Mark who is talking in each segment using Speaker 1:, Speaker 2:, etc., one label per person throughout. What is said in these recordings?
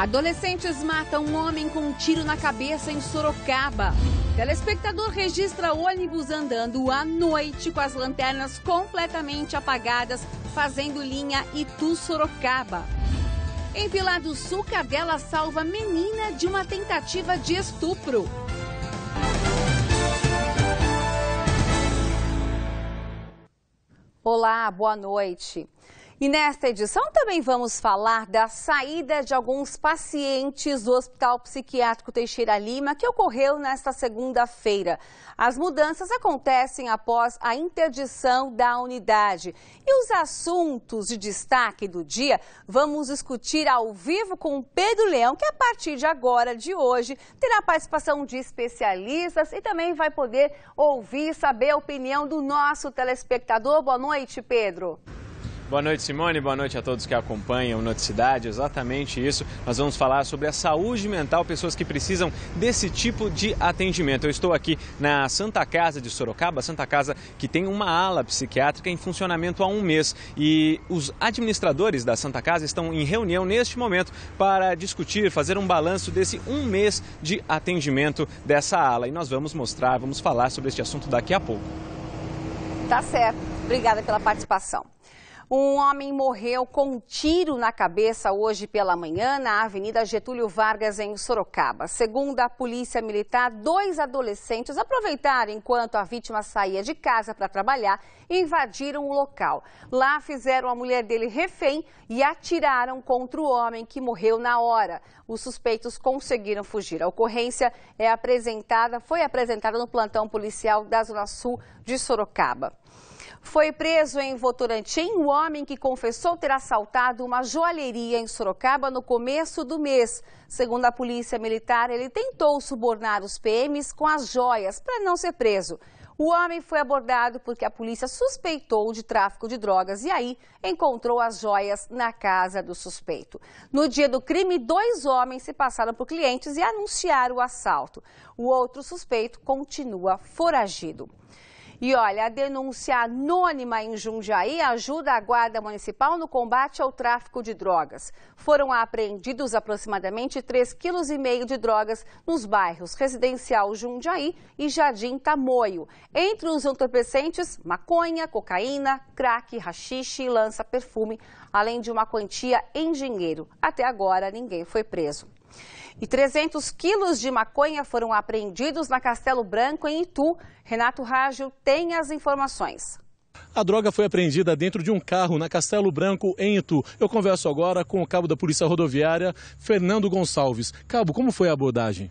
Speaker 1: Adolescentes matam um homem com um tiro na cabeça em Sorocaba. Telespectador registra ônibus andando à noite com as lanternas completamente apagadas, fazendo linha Itu-Sorocaba. Em Pilar do Sul, cadela salva menina de uma tentativa de estupro. Olá, boa noite. E nesta edição também vamos falar da saída de alguns pacientes do Hospital Psiquiátrico Teixeira Lima, que ocorreu nesta segunda-feira. As mudanças acontecem após a interdição da unidade. E os assuntos de destaque do dia vamos discutir ao vivo com Pedro Leão, que a partir de agora, de hoje, terá participação de especialistas e também vai poder ouvir e saber a opinião do nosso telespectador. Boa noite, Pedro.
Speaker 2: Boa noite, Simone. Boa noite a todos que acompanham Noticidade. Exatamente isso. Nós vamos falar sobre a saúde mental, pessoas que precisam desse tipo de atendimento. Eu estou aqui na Santa Casa de Sorocaba, Santa Casa que tem uma ala psiquiátrica em funcionamento há um mês. E os administradores da Santa Casa estão em reunião neste momento para discutir, fazer um balanço desse um mês de atendimento dessa ala. E nós vamos mostrar, vamos falar sobre este assunto daqui a pouco.
Speaker 1: Tá certo. Obrigada pela participação. Um homem morreu com um tiro na cabeça hoje pela manhã na Avenida Getúlio Vargas, em Sorocaba. Segundo a Polícia Militar, dois adolescentes aproveitaram enquanto a vítima saía de casa para trabalhar e invadiram o local. Lá fizeram a mulher dele refém e atiraram contra o homem que morreu na hora. Os suspeitos conseguiram fugir. A ocorrência é apresentada, foi apresentada no plantão policial da Zona Sul de Sorocaba. Foi preso em Votorantim o um homem que confessou ter assaltado uma joalheria em Sorocaba no começo do mês. Segundo a polícia militar, ele tentou subornar os PMs com as joias para não ser preso. O homem foi abordado porque a polícia suspeitou de tráfico de drogas e aí encontrou as joias na casa do suspeito. No dia do crime, dois homens se passaram por clientes e anunciaram o assalto. O outro suspeito continua foragido. E olha, a denúncia anônima em Jundiaí ajuda a Guarda Municipal no combate ao tráfico de drogas. Foram apreendidos aproximadamente 3,5 kg de drogas nos bairros Residencial Jundiaí e Jardim Tamoio. Entre os entorpecentes, maconha, cocaína, crack, rachixe e lança-perfume, além de uma quantia em dinheiro. Até agora, ninguém foi preso. E 300 quilos de maconha foram apreendidos na Castelo Branco, em Itu. Renato Rágio tem as informações.
Speaker 3: A droga foi apreendida dentro de um carro na Castelo Branco, em Itu. Eu converso agora com o cabo da Polícia Rodoviária, Fernando Gonçalves. Cabo, como foi a abordagem?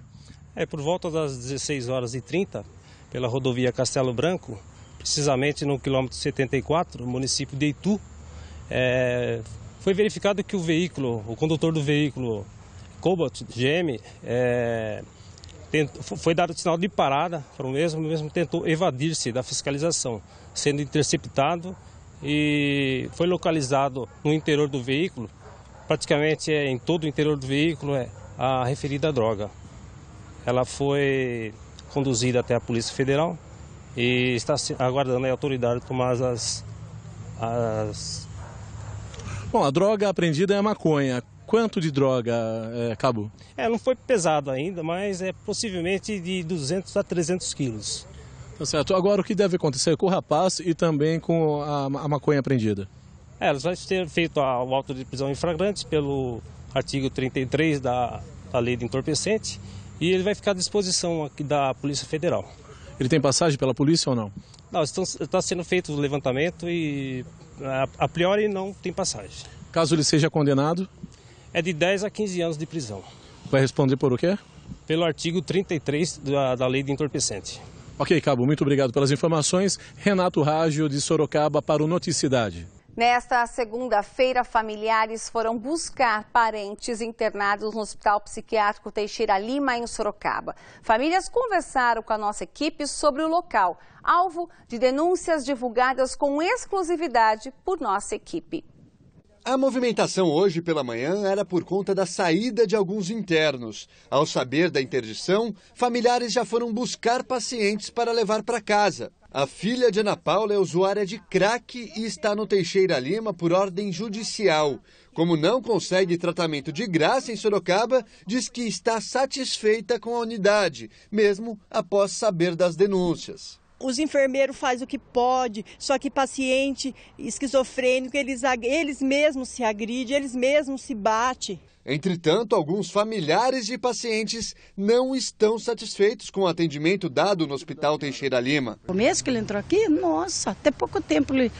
Speaker 3: É por volta das 16 horas e 30 pela rodovia Castelo Branco, precisamente no quilômetro 74, município de Itu, é, foi verificado que o veículo, o condutor do veículo Cobalt, GM, é, tentou, foi dado sinal de parada para o mesmo, o mesmo tentou evadir-se da fiscalização, sendo interceptado e foi localizado no interior do veículo, praticamente é, em todo o interior do veículo, é, a referida droga. Ela foi conduzida até a Polícia Federal e está aguardando a autoridade tomar as, as Bom, a droga apreendida é a maconha quanto de droga é, acabou? É, não foi pesado ainda, mas é possivelmente de 200 a 300 quilos. Tá certo. Agora, o que deve acontecer com o rapaz e também com a, a maconha apreendida? É, elas vão ter feito a, o auto de prisão em flagrante pelo artigo 33 da, da lei de entorpecente e ele vai ficar à disposição aqui da Polícia Federal. Ele tem passagem pela polícia ou não? Não, está tá sendo feito o levantamento e a, a priori não tem passagem. Caso ele seja condenado? é de 10 a 15 anos de prisão. Vai responder por o quê? Pelo artigo 33 da, da Lei de Entorpecente. Ok, Cabo, muito obrigado pelas informações. Renato Rágio, de Sorocaba, para o Noticidade.
Speaker 1: Nesta segunda-feira, familiares foram buscar parentes internados no Hospital Psiquiátrico Teixeira Lima, em Sorocaba. Famílias conversaram com a nossa equipe sobre o local, alvo de denúncias divulgadas com exclusividade por nossa equipe.
Speaker 4: A movimentação hoje pela manhã era por conta da saída de alguns internos. Ao saber da interdição, familiares já foram buscar pacientes para levar para casa. A filha de Ana Paula é usuária de crack e está no Teixeira Lima por ordem judicial. Como não consegue tratamento de graça em Sorocaba, diz que está satisfeita com a unidade, mesmo após saber das denúncias
Speaker 1: os enfermeiros fazem o que pode, só que paciente
Speaker 4: esquizofrênico, eles, eles mesmos se agridem, eles mesmos se batem. Entretanto, alguns familiares de pacientes não estão satisfeitos com o atendimento dado no Hospital Teixeira Lima. No começo que ele entrou aqui, nossa, até pouco tempo eles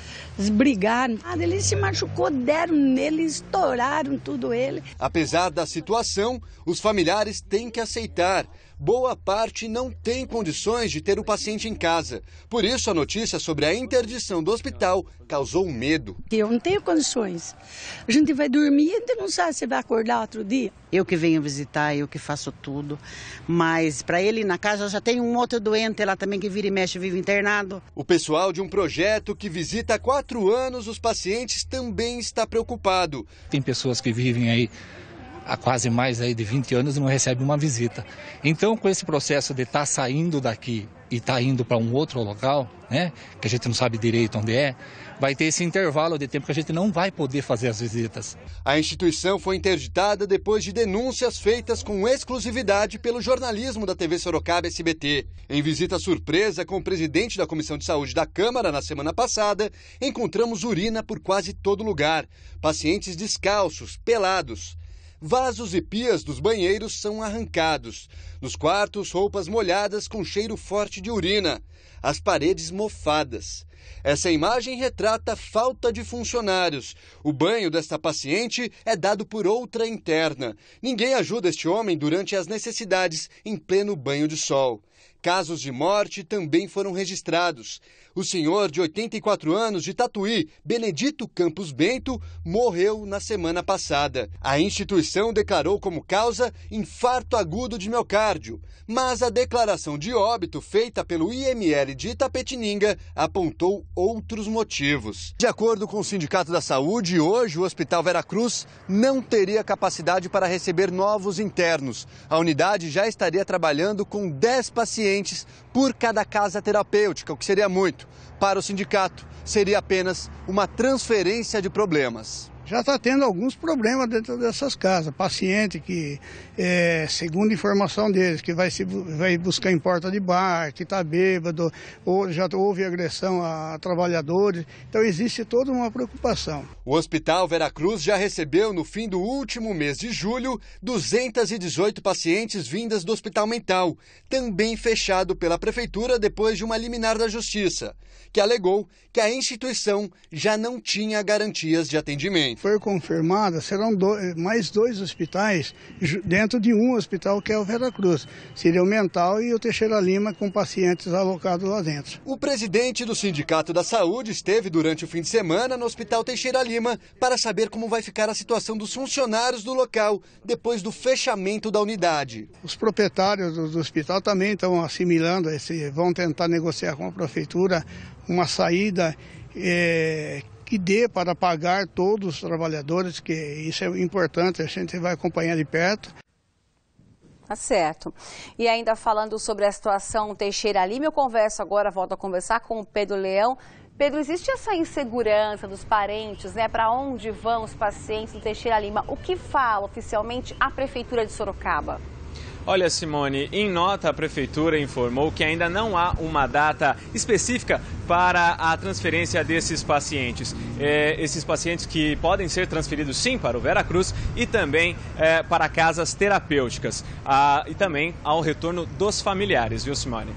Speaker 4: brigaram. Ah, ele se machucou, deram nele, estouraram tudo ele. Apesar da situação, os familiares têm que aceitar boa parte não tem condições de ter o paciente em casa. Por isso, a notícia sobre a interdição do hospital causou medo.
Speaker 1: Eu não tenho condições. A gente vai dormir e não sabe se vai acordar outro dia. Eu que venho visitar, eu que faço tudo. Mas para ele na casa já tem um outro doente lá também que vira e mexe, vive internado.
Speaker 4: O pessoal de um projeto que visita há quatro anos os pacientes também está preocupado. Tem pessoas que vivem aí há quase mais aí de 20 anos não recebe uma visita. Então, com esse processo de estar tá saindo daqui e estar tá indo para um outro local, né, que a gente não sabe direito onde é, vai ter esse intervalo de tempo que a gente não vai poder fazer as visitas. A instituição foi interditada depois de denúncias feitas com exclusividade pelo jornalismo da TV Sorocaba SBT. Em visita surpresa com o presidente da Comissão de Saúde da Câmara na semana passada, encontramos urina por quase todo lugar. Pacientes descalços, pelados vasos e pias dos banheiros são arrancados. Nos quartos, roupas molhadas com cheiro forte de urina. As paredes mofadas. Essa imagem retrata falta de funcionários. O banho desta paciente é dado por outra interna. Ninguém ajuda este homem durante as necessidades em pleno banho de sol. Casos de morte também foram registrados. O senhor de 84 anos de Tatuí, Benedito Campos Bento, morreu na semana passada. A instituição declarou como causa infarto agudo de miocárdio, mas a declaração de óbito feita pelo IML de Itapetininga apontou outros motivos. De acordo com o Sindicato da Saúde, hoje o Hospital Veracruz não teria capacidade para receber novos internos. A unidade já estaria trabalhando com 10 pacientes pacientes por cada casa terapêutica, o que seria muito. Para o sindicato, seria apenas uma transferência de problemas
Speaker 5: já está tendo alguns problemas dentro dessas casas. Paciente que, é, segundo informação deles, que vai, se, vai buscar em porta de bar, que está bêbado, ou já houve agressão a, a trabalhadores. Então existe toda uma preocupação.
Speaker 4: O Hospital Veracruz já recebeu, no fim do último mês de julho, 218 pacientes vindas do Hospital Mental, também fechado pela Prefeitura depois de uma liminar da Justiça, que alegou que a instituição já não tinha garantias de atendimento
Speaker 5: for confirmada, serão dois, eh, mais dois hospitais dentro de um hospital que é o Veracruz. Seria o Mental e o Teixeira Lima com pacientes alocados lá dentro.
Speaker 4: O presidente do Sindicato da Saúde esteve durante o fim de semana no Hospital Teixeira Lima para saber como vai ficar a situação dos funcionários do local depois do fechamento da unidade.
Speaker 5: Os proprietários do, hospital também estão assimilando, esse, vão tentar negociar com a prefeitura uma saída é, que dê para pagar todos os trabalhadores, que isso é importante, a gente vai acompanhar de perto.
Speaker 1: Tá certo. E ainda falando sobre a situação Teixeira Lima, eu converso agora, volto a conversar com o Pedro Leão. Pedro, existe essa insegurança dos parentes, né? Para onde vão os pacientes do Teixeira Lima? O que fala oficialmente a Prefeitura de Sorocaba?
Speaker 2: Olha, Simone, em nota, a Prefeitura informou que ainda não há uma data específica para a transferência desses pacientes. É, esses pacientes que podem ser transferidos, sim, para o Veracruz e também é, para casas terapêuticas. Ah, e também ao retorno dos familiares, viu, Simone?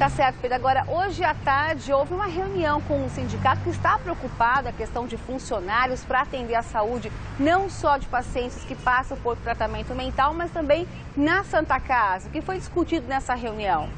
Speaker 1: Tá certo, Pedro. Agora, hoje à tarde, houve uma reunião com um sindicato que está preocupado a questão de funcionários para atender a saúde, não só de pacientes que passam por tratamento mental, mas também na Santa Casa. O que foi discutido nessa reunião?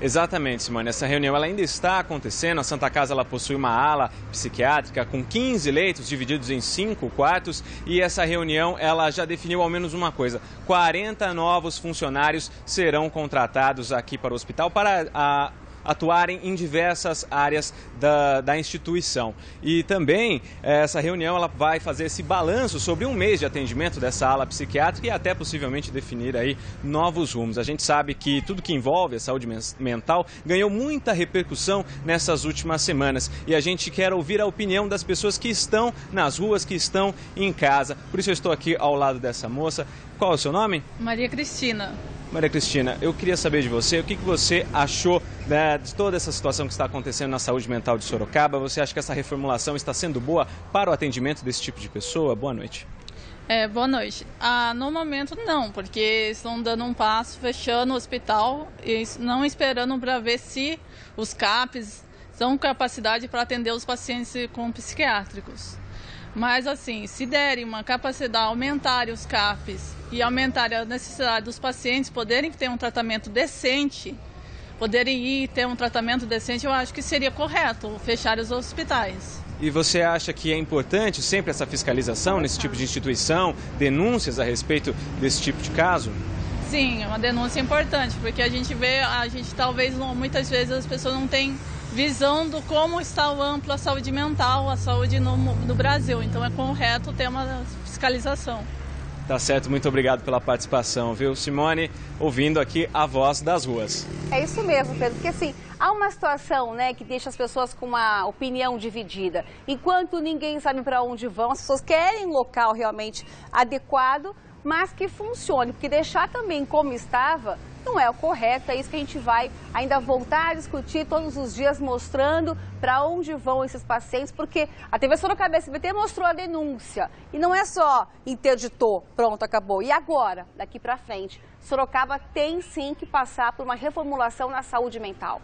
Speaker 2: Exatamente, Simone. Essa reunião ela ainda está acontecendo. A Santa Casa ela possui uma ala psiquiátrica com 15 leitos divididos em 5 quartos e essa reunião ela já definiu ao menos uma coisa. 40 novos funcionários serão contratados aqui para o hospital para a atuarem em diversas áreas da, da instituição. E também eh, essa reunião ela vai fazer esse balanço sobre um mês de atendimento dessa ala psiquiátrica e até possivelmente definir aí novos rumos. A gente sabe que tudo que envolve a saúde mental ganhou muita repercussão nessas últimas semanas e a gente quer ouvir a opinião das pessoas que estão nas ruas, que estão em casa. Por isso eu estou aqui ao lado dessa moça. Qual é o seu nome?
Speaker 5: Maria Cristina.
Speaker 2: Maria Cristina, eu queria saber de você o que, que você achou né, de toda essa situação que está acontecendo na saúde mental de Sorocaba. Você acha que essa reformulação está sendo boa para o atendimento desse tipo de pessoa? Boa noite.
Speaker 1: É, boa noite. Ah, no momento não, porque estão dando um passo, fechando o hospital e não esperando para ver se os CAPs são capacidade para atender os pacientes com psiquiátricos. Mas assim, se derem uma capacidade, aumentarem os CAPs e aumentar a necessidade dos pacientes poderem ter um tratamento decente, poderem ir ter um tratamento decente, eu acho que seria correto fechar os hospitais.
Speaker 2: E você acha que é importante sempre essa fiscalização nesse tipo de instituição, denúncias a respeito desse tipo de caso?
Speaker 1: Sim, é uma denúncia importante, porque a gente vê, a gente talvez muitas vezes as pessoas não têm visão do como está o amplo a saúde mental, a saúde no, no Brasil. Então é correto ter uma fiscalização.
Speaker 2: Tá certo, muito obrigado pela participação, viu, Simone? Ouvindo aqui a voz das ruas.
Speaker 1: É isso mesmo, Pedro, porque assim, há uma situação né, que deixa as pessoas com uma opinião dividida. Enquanto ninguém sabe para onde vão, as pessoas querem um local realmente adequado, mas que funcione, porque deixar também como estava não é o correto, é isso que a gente vai ainda voltar a discutir todos os dias, mostrando para onde vão esses pacientes, porque a TV Sorocaba SBT mostrou a denúncia, e não é só interditou, pronto, acabou. E agora, daqui para frente, Sorocaba tem sim que passar por uma reformulação na saúde mental.